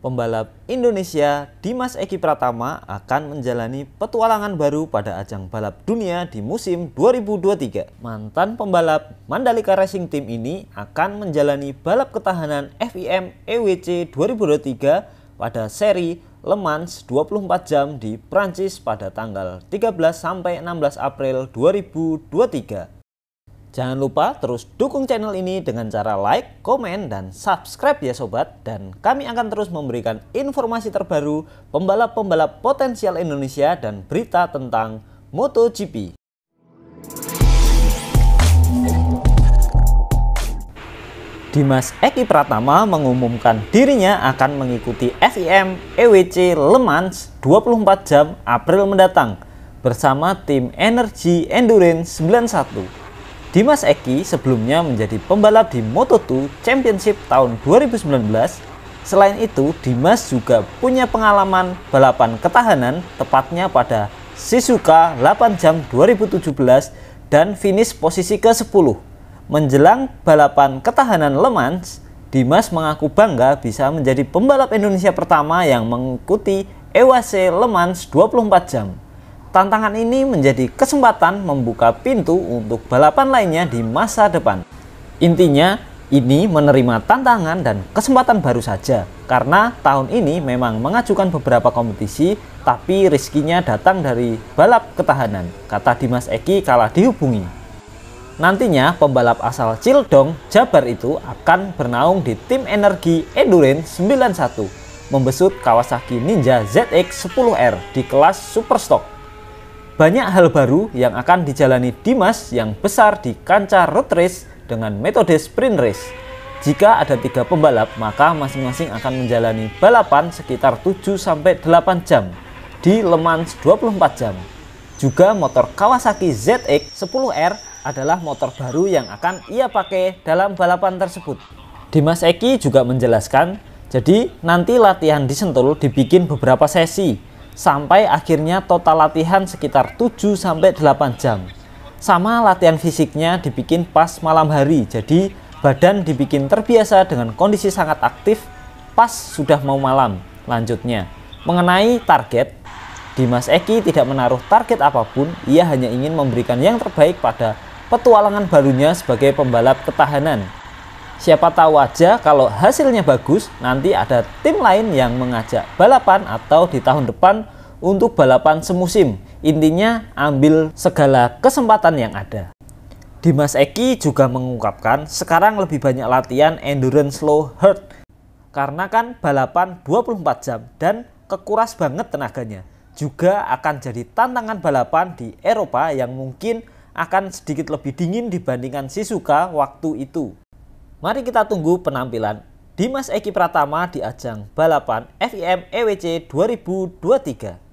pembalap Indonesia Dimas Eki Pratama akan menjalani petualangan baru pada ajang balap dunia di musim 2023. Mantan pembalap Mandalika Racing Team ini akan menjalani balap ketahanan FIM EWC 2023 pada seri Le Mans 24 jam di Prancis pada tanggal 13 sampai 16 April 2023. Jangan lupa terus dukung channel ini dengan cara like, komen, dan subscribe ya sobat. Dan kami akan terus memberikan informasi terbaru pembalap-pembalap potensial Indonesia dan berita tentang MotoGP. Dimas Eki Pratama mengumumkan dirinya akan mengikuti FIM EWC Le Mans 24 jam April mendatang bersama tim Energy Endurance 91. Dimas Eki sebelumnya menjadi pembalap di Moto2 Championship tahun 2019. Selain itu, Dimas juga punya pengalaman balapan ketahanan tepatnya pada Shizuka 8 jam 2017 dan finish posisi ke-10. Menjelang balapan ketahanan Le Mans, Dimas mengaku bangga bisa menjadi pembalap Indonesia pertama yang mengikuti EWC Le Mans 24 jam. Tantangan ini menjadi kesempatan membuka pintu untuk balapan lainnya di masa depan. Intinya, ini menerima tantangan dan kesempatan baru saja, karena tahun ini memang mengajukan beberapa kompetisi, tapi riskinya datang dari balap ketahanan, kata Dimas Eki kala dihubungi. Nantinya, pembalap asal Cildong, Jabar itu akan bernaung di tim energi Endurance 91, membesut Kawasaki Ninja ZX 10R di kelas Superstock banyak hal baru yang akan dijalani Dimas yang besar di kancah road race dengan metode sprint race. Jika ada tiga pembalap, maka masing-masing akan menjalani balapan sekitar 7-8 jam di Le Mans 24 jam. Juga motor Kawasaki ZX 10R adalah motor baru yang akan ia pakai dalam balapan tersebut. Dimas Eki juga menjelaskan, jadi nanti latihan di dibikin beberapa sesi, sampai akhirnya total latihan sekitar 7 8 jam. Sama latihan fisiknya dibikin pas malam hari. Jadi badan dibikin terbiasa dengan kondisi sangat aktif pas sudah mau malam. Lanjutnya, mengenai target, Dimas Eki tidak menaruh target apapun, ia hanya ingin memberikan yang terbaik pada petualangan barunya sebagai pembalap ketahanan Siapa tahu aja kalau hasilnya bagus, nanti ada tim lain yang mengajak balapan atau di tahun depan untuk balapan semusim. Intinya ambil segala kesempatan yang ada. Dimas Eki juga mengungkapkan sekarang lebih banyak latihan endurance low hurt karena kan balapan 24 jam dan kekuras banget tenaganya. Juga akan jadi tantangan balapan di Eropa yang mungkin akan sedikit lebih dingin dibandingkan Shizuka waktu itu. Mari kita tunggu penampilan Dimas Eki Pratama di ajang balapan FIM EWC 2023.